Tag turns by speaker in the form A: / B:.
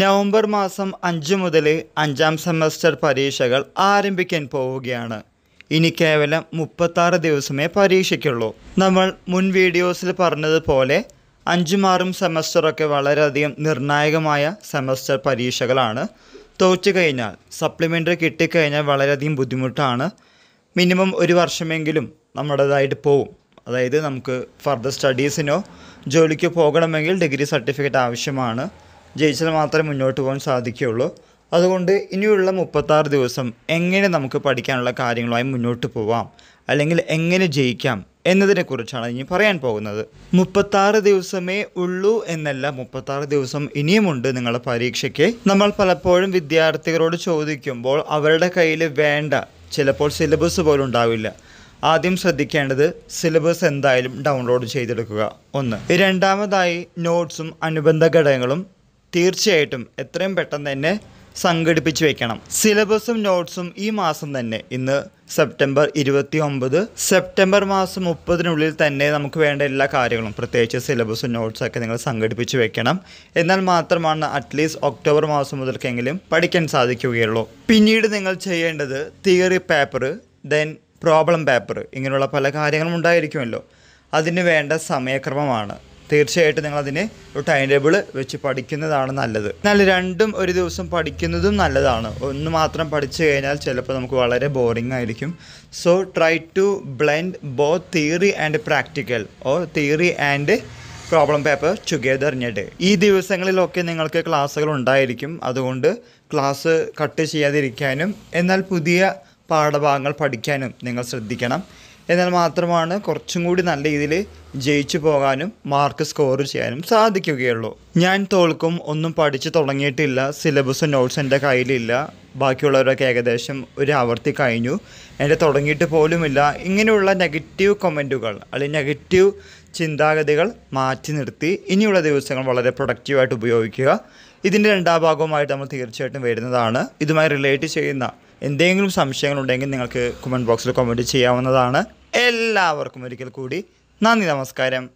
A: November മാസം അഞ്ച് മുതൽ അഞ്ചാം സെമസ്റ്റർ പരീക്ഷകൾ ആരംഭിക്കാൻ പോവുകയാണ് ഇനി കേവലം മുപ്പത്താറ് ദിവസമേ പരീക്ഷയ്ക്കുള്ളൂ നമ്മൾ മുൻ വീഡിയോസിൽ പറഞ്ഞതുപോലെ അഞ്ചും ആറും സെമസ്റ്ററൊക്കെ വളരെയധികം നിർണായകമായ സെമസ്റ്റർ പരീക്ഷകളാണ് തോറ്റു കഴിഞ്ഞാൽ സപ്ലിമെൻ്ററി കിട്ടിക്കഴിഞ്ഞാൽ വളരെയധികം ബുദ്ധിമുട്ടാണ് മിനിമം ഒരു വർഷമെങ്കിലും നമ്മുടേതായിട്ട് പോവും അതായത് നമുക്ക് ഫർദർ സ്റ്റഡീസിനോ ജോലിക്കോ പോകണമെങ്കിൽ ഡിഗ്രി സർട്ടിഫിക്കറ്റ് ആവശ്യമാണ് ജയിച്ചാൽ മാത്രമേ മുന്നോട്ട് പോകാൻ സാധിക്കുകയുള്ളൂ അതുകൊണ്ട് ഇനിയുള്ള മുപ്പത്താറ് ദിവസം എങ്ങനെ നമുക്ക് പഠിക്കാനുള്ള കാര്യങ്ങളുമായി മുന്നോട്ട് പോവാം അല്ലെങ്കിൽ എങ്ങനെ ജയിക്കാം എന്നതിനെക്കുറിച്ചാണ് ഇനി പറയാൻ പോകുന്നത് മുപ്പത്താറ് ദിവസമേ ഉള്ളൂ എന്നല്ല മുപ്പത്താറ് ദിവസം ഇനിയുമുണ്ട് നിങ്ങളുടെ പരീക്ഷയ്ക്ക് നമ്മൾ പലപ്പോഴും വിദ്യാർത്ഥികളോട് ചോദിക്കുമ്പോൾ അവരുടെ കയ്യിൽ വേണ്ട ചിലപ്പോൾ സിലബസ് പോലും ഉണ്ടാവില്ല ആദ്യം ശ്രദ്ധിക്കേണ്ടത് സിലബസ് എന്തായാലും ഡൗൺലോഡ് ചെയ്തെടുക്കുക ഒന്ന് രണ്ടാമതായി നോട്ട്സും അനുബന്ധ ഘടകങ്ങളും തീർച്ചയായിട്ടും എത്രയും പെട്ടെന്ന് തന്നെ സംഘടിപ്പിച്ചു വെക്കണം സിലബസും നോട്ട്സും ഈ മാസം തന്നെ ഇന്ന് സെപ്റ്റംബർ ഇരുപത്തി ഒമ്പത് സെപ്റ്റംബർ മാസം മുപ്പതിനുള്ളിൽ തന്നെ നമുക്ക് വേണ്ട എല്ലാ കാര്യങ്ങളും പ്രത്യേകിച്ച് സിലബസും നോട്ട്സൊക്കെ നിങ്ങൾ സംഘടിപ്പിച്ച് വെക്കണം എന്നാൽ മാത്രമാണ് അറ്റ്ലീസ്റ്റ് ഒക്ടോബർ മാസം മുതൽക്കെങ്കിലും പഠിക്കാൻ സാധിക്കുകയുള്ളൂ പിന്നീട് നിങ്ങൾ ചെയ്യേണ്ടത് theory paper then problem paper ഇങ്ങനെയുള്ള പല കാര്യങ്ങളും ഉണ്ടായിരിക്കുമല്ലോ അതിന് വേണ്ട സമയക്രമമാണ് തീർച്ചയായിട്ടും അതിനെ ഒരു ടൈം ടേബിൾ വെച്ച് പഠിക്കുന്നതാണ് നല്ലത് എന്നാൽ രണ്ടും ഒരു ദിവസം പഠിക്കുന്നതും നല്ലതാണ് ഒന്ന് മാത്രം പഠിച്ചു കഴിഞ്ഞാൽ ചിലപ്പോൾ നമുക്ക് വളരെ ബോറിംഗ് ആയിരിക്കും so try to blend both theory and practical or theory and problem paper together ഞെഡ് ഈ ദിവസങ്ങളിലൊക്കെ നിങ്ങൾക്ക് ക്ലാസ്സുകൾ ഉണ്ടായിരിക്കും അതുകൊണ്ട് ക്ലാസ് കട്ട് ചെയ്യാതിരിക്കാനും എന്നാൽ പുതിയ പാഠഭാഗങ്ങൾ പഠിക്കാനും നിങ്ങൾ ശ്രദ്ധിക്കണം എന്നാൽ മാത്രമാണ് കുറച്ചും കൂടി നല്ല രീതിയിൽ ജയിച്ചു പോകാനും മാർക്ക് സ്കോർ ചെയ്യാനും സാധിക്കുകയുള്ളൂ ഞാൻ തോൽക്കും ഒന്നും പഠിച്ചു തുടങ്ങിയിട്ടില്ല സിലബസ് നോട്ട്സ് എൻ്റെ കയ്യിലില്ല ബാക്കിയുള്ളവരൊക്കെ ഏകദേശം ഒരു ആവർത്തി കഴിഞ്ഞു എൻ്റെ തുടങ്ങിയിട്ട് പോലുമില്ല ഇങ്ങനെയുള്ള നെഗറ്റീവ് കമൻറ്റുകൾ അല്ലെങ്കിൽ നെഗറ്റീവ് ചിന്താഗതികൾ മാറ്റി നിർത്തി ഇനിയുള്ള ദിവസങ്ങൾ വളരെ പ്രൊഡക്റ്റീവായിട്ട് ഉപയോഗിക്കുക ഇതിൻ്റെ രണ്ടാം ഭാഗവുമായിട്ട് നമ്മൾ തീർച്ചയായിട്ടും വരുന്നതാണ് ഇതുമായി റിലേറ്റ് ചെയ്യുന്ന എന്തെങ്കിലും സംശയങ്ങളുണ്ടെങ്കിൽ നിങ്ങൾക്ക് കമൻറ്റ് ബോക്സിൽ കമൻറ്റ് ചെയ്യാവുന്നതാണ് എല്ലാവർക്കും ഒരിക്കൽ കൂടി നന്ദി നമസ്കാരം